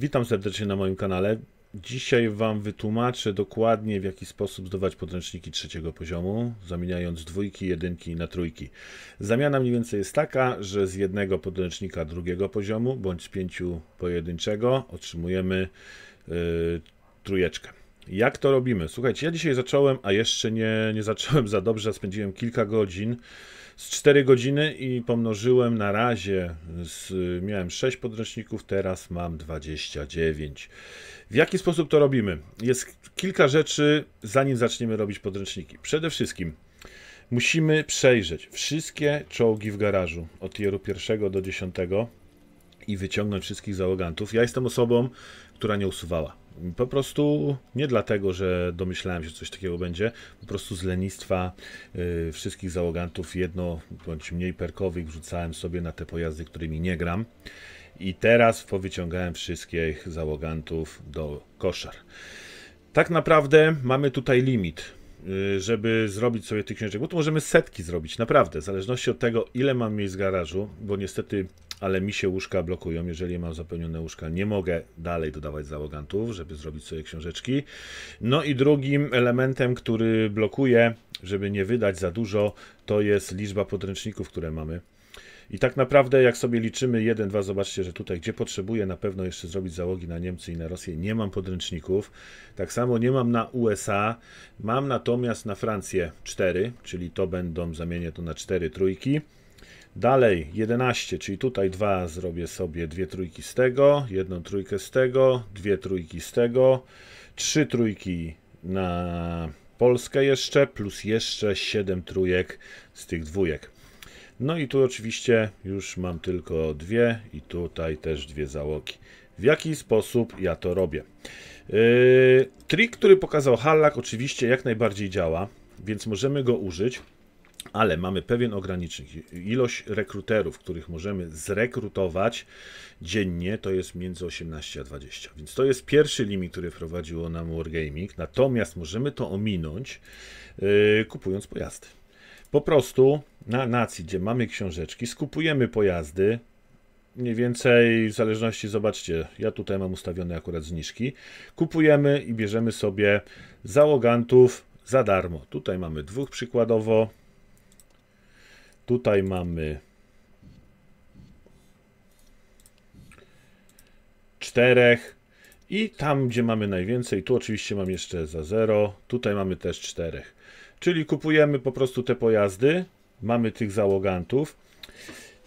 Witam serdecznie na moim kanale. Dzisiaj Wam wytłumaczę dokładnie w jaki sposób zdobywać podręczniki trzeciego poziomu, zamieniając dwójki, jedynki na trójki. Zamiana mniej więcej jest taka, że z jednego podręcznika drugiego poziomu, bądź z pięciu pojedynczego, otrzymujemy yy, trójeczkę. Jak to robimy? Słuchajcie, ja dzisiaj zacząłem, a jeszcze nie, nie zacząłem za dobrze, spędziłem kilka godzin z 4 godziny i pomnożyłem na razie, z, miałem 6 podręczników, teraz mam 29. W jaki sposób to robimy? Jest kilka rzeczy, zanim zaczniemy robić podręczniki. Przede wszystkim musimy przejrzeć wszystkie czołgi w garażu od tieru pierwszego do dziesiątego i wyciągnąć wszystkich załogantów. Ja jestem osobą, która nie usuwała. Po prostu nie dlatego, że domyślałem się, że coś takiego będzie, po prostu z lenistwa y, wszystkich załogantów jedno bądź mniej perkowych wrzucałem sobie na te pojazdy, którymi nie gram. I teraz powyciągałem wszystkich załogantów do koszar. Tak naprawdę mamy tutaj limit, y, żeby zrobić sobie tych książek, bo tu możemy setki zrobić, naprawdę, w zależności od tego, ile mam miejsc w garażu, bo niestety ale mi się łóżka blokują. Jeżeli mam zapełnione łóżka, nie mogę dalej dodawać załogantów, żeby zrobić sobie książeczki. No i drugim elementem, który blokuje, żeby nie wydać za dużo, to jest liczba podręczników, które mamy. I tak naprawdę, jak sobie liczymy 1, 2, zobaczcie, że tutaj, gdzie potrzebuję na pewno jeszcze zrobić załogi na Niemcy i na Rosję, nie mam podręczników. Tak samo nie mam na USA, mam natomiast na Francję 4, czyli to będą, zamienię to na 4 trójki. Dalej 11, czyli tutaj dwa zrobię sobie dwie trójki z tego, jedną trójkę z tego, dwie trójki z tego, trzy trójki na Polskę jeszcze, plus jeszcze 7 trójek z tych dwójek. No i tu oczywiście już mam tylko dwie i tutaj też dwie załogi. W jaki sposób ja to robię? Yy, trik, który pokazał Hallak oczywiście jak najbardziej działa, więc możemy go użyć ale mamy pewien ogranicznik. Ilość rekruterów, których możemy zrekrutować dziennie, to jest między 18 a 20. Więc to jest pierwszy limit, który wprowadziło nam Wargaming. Natomiast możemy to ominąć yy, kupując pojazdy. Po prostu na nacji, gdzie mamy książeczki, skupujemy pojazdy, mniej więcej w zależności, zobaczcie, ja tutaj mam ustawione akurat zniżki. Kupujemy i bierzemy sobie załogantów za darmo. Tutaj mamy dwóch przykładowo, Tutaj mamy czterech. I tam, gdzie mamy najwięcej, tu oczywiście mam jeszcze za 0, tutaj mamy też czterech. Czyli kupujemy po prostu te pojazdy, mamy tych załogantów.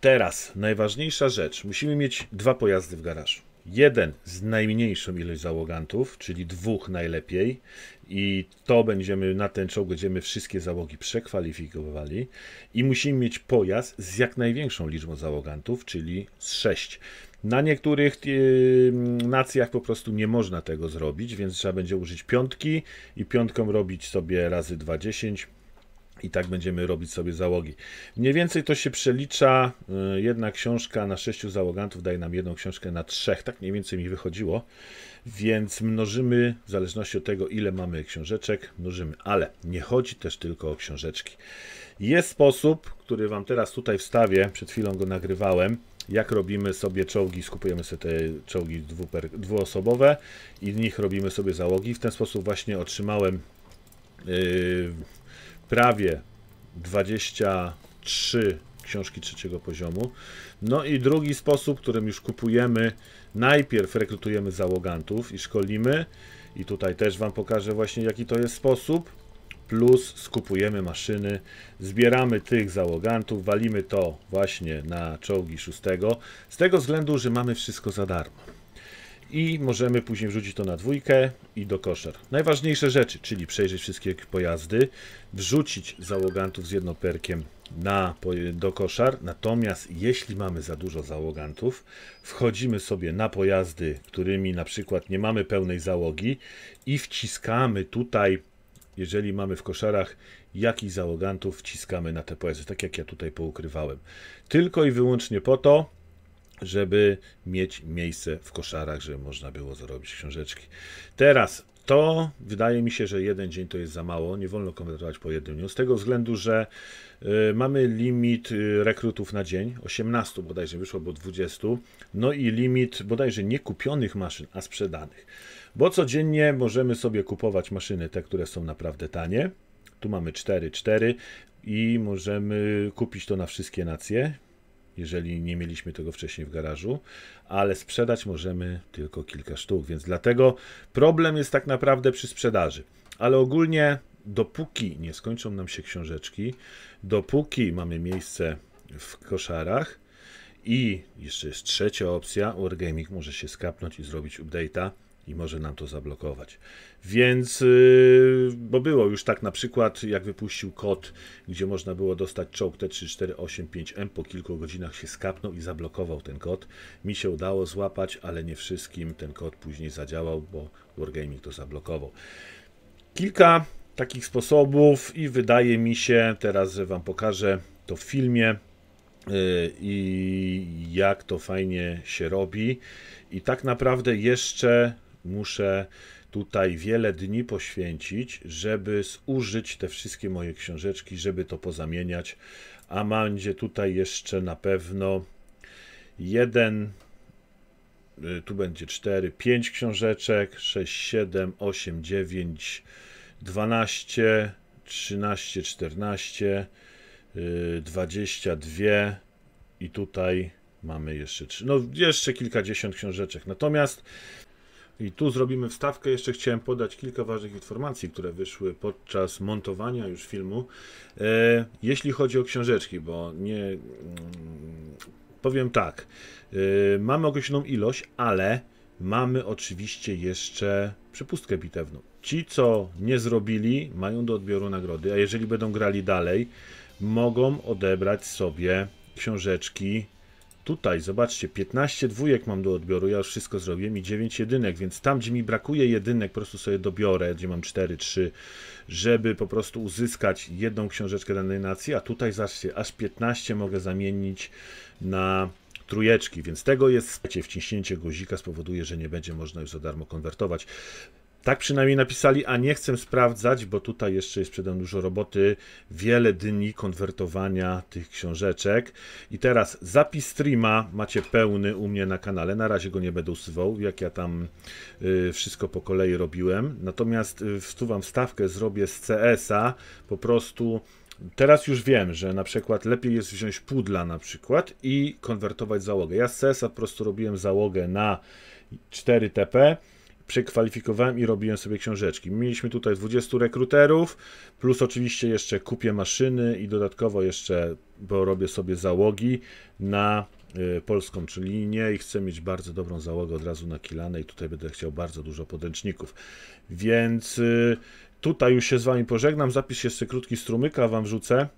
Teraz najważniejsza rzecz, musimy mieć dwa pojazdy w garażu jeden z najmniejszą ilość załogantów, czyli dwóch najlepiej i to będziemy na ten czołg będziemy wszystkie załogi przekwalifikowali i musimy mieć pojazd z jak największą liczbą załogantów, czyli z 6. Na niektórych yy, nacjach po prostu nie można tego zrobić, więc trzeba będzie użyć piątki i piątką robić sobie razy 2,10 i tak będziemy robić sobie załogi. Mniej więcej to się przelicza. Y, jedna książka na sześciu załogantów daje nam jedną książkę na trzech. Tak mniej więcej mi wychodziło. Więc mnożymy w zależności od tego, ile mamy książeczek, mnożymy. Ale nie chodzi też tylko o książeczki. Jest sposób, który Wam teraz tutaj wstawię. Przed chwilą go nagrywałem jak robimy sobie czołgi, skupujemy sobie te czołgi dwuper, dwuosobowe i w nich robimy sobie załogi. W ten sposób właśnie otrzymałem yy, prawie 23 książki trzeciego poziomu. No i drugi sposób, którym już kupujemy, najpierw rekrutujemy załogantów i szkolimy. I tutaj też Wam pokażę właśnie jaki to jest sposób. Plus skupujemy maszyny, zbieramy tych załogantów, walimy to właśnie na czołgi szóstego. Z tego względu, że mamy wszystko za darmo i możemy później wrzucić to na dwójkę i do koszar. Najważniejsze rzeczy, czyli przejrzeć wszystkie pojazdy, wrzucić załogantów z jednoperkiem na, do koszar, natomiast jeśli mamy za dużo załogantów, wchodzimy sobie na pojazdy, którymi na przykład nie mamy pełnej załogi i wciskamy tutaj, jeżeli mamy w koszarach jakichś załogantów, wciskamy na te pojazdy, tak jak ja tutaj poukrywałem. Tylko i wyłącznie po to, żeby mieć miejsce w koszarach, żeby można było zrobić książeczki. Teraz to wydaje mi się, że jeden dzień to jest za mało. Nie wolno komentować po jednym dniu. Z tego względu, że y, mamy limit y, rekrutów na dzień 18 bodajże wyszło, bo 20. No i limit bodajże nie kupionych maszyn, a sprzedanych. Bo codziennie możemy sobie kupować maszyny, te, które są naprawdę tanie. Tu mamy 4, 4 i możemy kupić to na wszystkie nacje jeżeli nie mieliśmy tego wcześniej w garażu, ale sprzedać możemy tylko kilka sztuk, więc dlatego problem jest tak naprawdę przy sprzedaży. Ale ogólnie, dopóki nie skończą nam się książeczki, dopóki mamy miejsce w koszarach i jeszcze jest trzecia opcja, Wargaming może się skapnąć i zrobić update'a i może nam to zablokować. Więc, y, bo było już tak na przykład, jak wypuścił kod, gdzie można było dostać czołg T3485M, po kilku godzinach się skapnął i zablokował ten kod. Mi się udało złapać, ale nie wszystkim ten kod później zadziałał, bo Wargaming to zablokował. Kilka takich sposobów i wydaje mi się, teraz Wam pokażę to w filmie, y, i jak to fajnie się robi. I tak naprawdę jeszcze muszę tutaj wiele dni poświęcić, żeby zużyć te wszystkie moje książeczki, żeby to pozamieniać. A będzie tutaj jeszcze na pewno jeden, y, tu będzie 4, 5 książeczek, 6, 7, 8, 9, 12, 13, 14, 22 i tutaj mamy jeszcze 3, no jeszcze kilkadziesiąt książeczek. Natomiast i tu zrobimy wstawkę. Jeszcze chciałem podać kilka ważnych informacji, które wyszły podczas montowania już filmu. E, jeśli chodzi o książeczki, bo nie. Mm, powiem tak. E, mamy określoną ilość, ale mamy oczywiście jeszcze przypustkę bitewną. Ci, co nie zrobili, mają do odbioru nagrody, a jeżeli będą grali dalej, mogą odebrać sobie książeczki Tutaj, zobaczcie, 15 dwójek mam do odbioru, ja już wszystko zrobiłem i 9 jedynek, więc tam, gdzie mi brakuje jedynek, po prostu sobie dobiorę, gdzie mam 4, 3, żeby po prostu uzyskać jedną książeczkę danej nacji, a tutaj, zobaczcie, aż 15 mogę zamienić na trujeczki, więc tego jest, wciśnięcie guzika spowoduje, że nie będzie można już za darmo konwertować. Tak przynajmniej napisali, a nie chcę sprawdzać, bo tutaj jeszcze jest przede mną dużo roboty, wiele dni konwertowania tych książeczek. I teraz zapis streama macie pełny u mnie na kanale. Na razie go nie będę usuwał, jak ja tam y, wszystko po kolei robiłem. Natomiast y, wam stawkę, zrobię z CS-a po prostu. Teraz już wiem, że na przykład lepiej jest wziąć pudla na przykład i konwertować załogę. Ja z CS-a po prostu robiłem załogę na 4TP przekwalifikowałem i robiłem sobie książeczki. Mieliśmy tutaj 20 rekruterów, plus oczywiście jeszcze kupię maszyny i dodatkowo jeszcze, bo robię sobie załogi na y, polską, czyli nie i chcę mieć bardzo dobrą załogę od razu na kilane i tutaj będę chciał bardzo dużo podręczników. Więc y, tutaj już się z Wami pożegnam, zapis jeszcze krótki strumyka Wam wrzucę,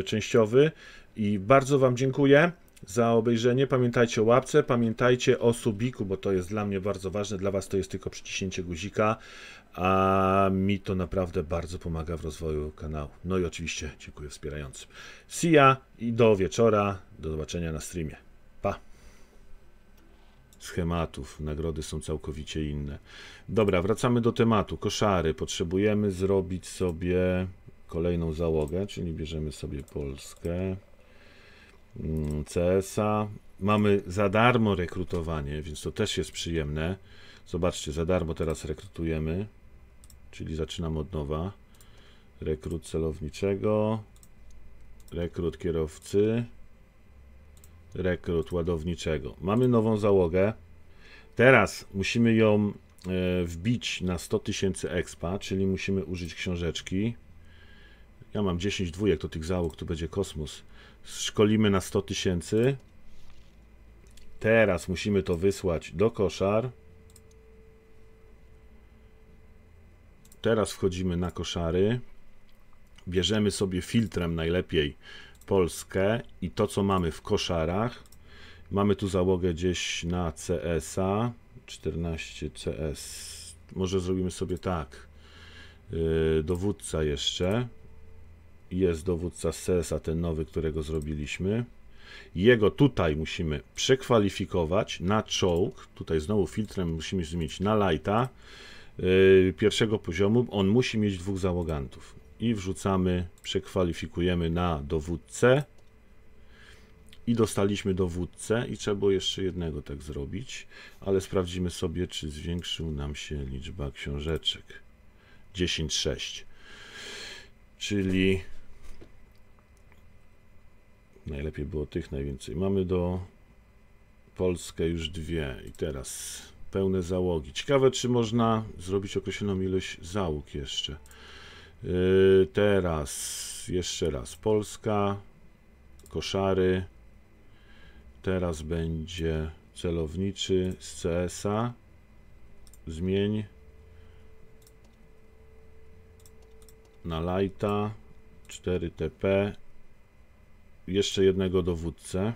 y, częściowy i bardzo Wam dziękuję za obejrzenie. Pamiętajcie o łapce, pamiętajcie o subiku, bo to jest dla mnie bardzo ważne. Dla Was to jest tylko przyciśnięcie guzika, a mi to naprawdę bardzo pomaga w rozwoju kanału. No i oczywiście dziękuję wspierającym. See ya i do wieczora. Do zobaczenia na streamie. Pa! Schematów, nagrody są całkowicie inne. Dobra, wracamy do tematu. Koszary. Potrzebujemy zrobić sobie kolejną załogę, czyli bierzemy sobie Polskę. Mm, CS-a. Mamy za darmo rekrutowanie, więc to też jest przyjemne. Zobaczcie, za darmo teraz rekrutujemy, czyli zaczynam od nowa. Rekrut celowniczego, rekrut kierowcy, rekrut ładowniczego. Mamy nową załogę. Teraz musimy ją e, wbić na 100 tysięcy expa, czyli musimy użyć książeczki. Ja mam 10 dwójek, to tych załóg tu będzie kosmos szkolimy na 100 tysięcy. Teraz musimy to wysłać do koszar. Teraz wchodzimy na koszary. Bierzemy sobie filtrem najlepiej Polskę i to co mamy w koszarach. Mamy tu załogę gdzieś na CS-a. 14 CS. Może zrobimy sobie tak. Yy, dowódca jeszcze jest dowódca CS, a ten nowy, którego zrobiliśmy. Jego tutaj musimy przekwalifikować na czołg. Tutaj znowu filtrem musimy zmienić na lajta yy, pierwszego poziomu. On musi mieć dwóch załogantów. I wrzucamy, przekwalifikujemy na dowódcę. I dostaliśmy dowódcę i trzeba było jeszcze jednego tak zrobić. Ale sprawdzimy sobie, czy zwiększył nam się liczba książeczek. 10,6. Czyli Najlepiej było tych najwięcej. Mamy do Polskę już dwie i teraz pełne załogi. Ciekawe, czy można zrobić określoną ilość załóg jeszcze. Yy, teraz jeszcze raz Polska, koszary. Teraz będzie celowniczy z CS-a. Zmień na Lighta 4TP jeszcze jednego dowódcę,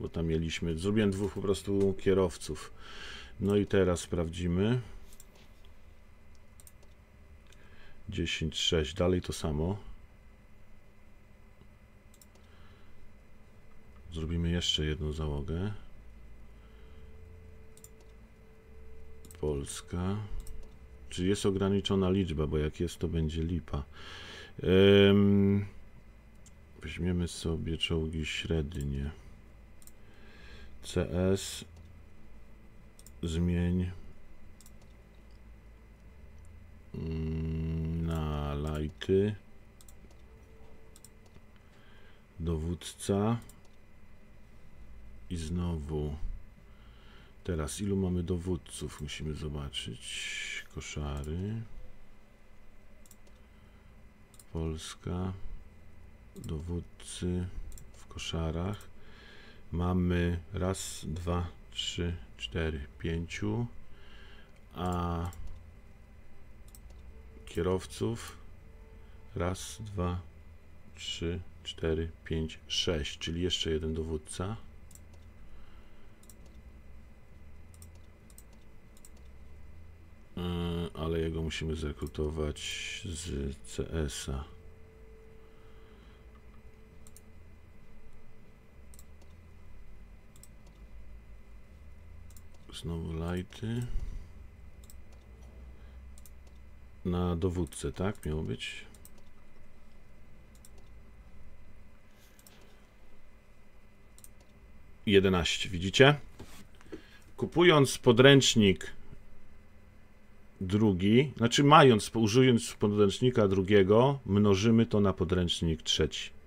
bo tam mieliśmy, zrobiłem dwóch po prostu kierowców. No i teraz sprawdzimy. 10.6, dalej to samo. Zrobimy jeszcze jedną załogę. Polska. Czy jest ograniczona liczba, bo jak jest to będzie lipa. Weźmiemy sobie czołgi średnie. CS zmień mm, na lajty dowódca i znowu teraz ilu mamy dowódców musimy zobaczyć koszary Polska dowódcy w koszarach. Mamy raz, dwa, trzy, cztery, pięciu, a kierowców raz, dwa, trzy, cztery, pięć, sześć, czyli jeszcze jeden dowódca. E, ale jego musimy zrekrutować z CS-a. Znowu lighty. Na dowódcę, tak? Miało być. Jedenaście, widzicie? Kupując podręcznik drugi, znaczy mając, użyjąc podręcznika drugiego, mnożymy to na podręcznik trzeci.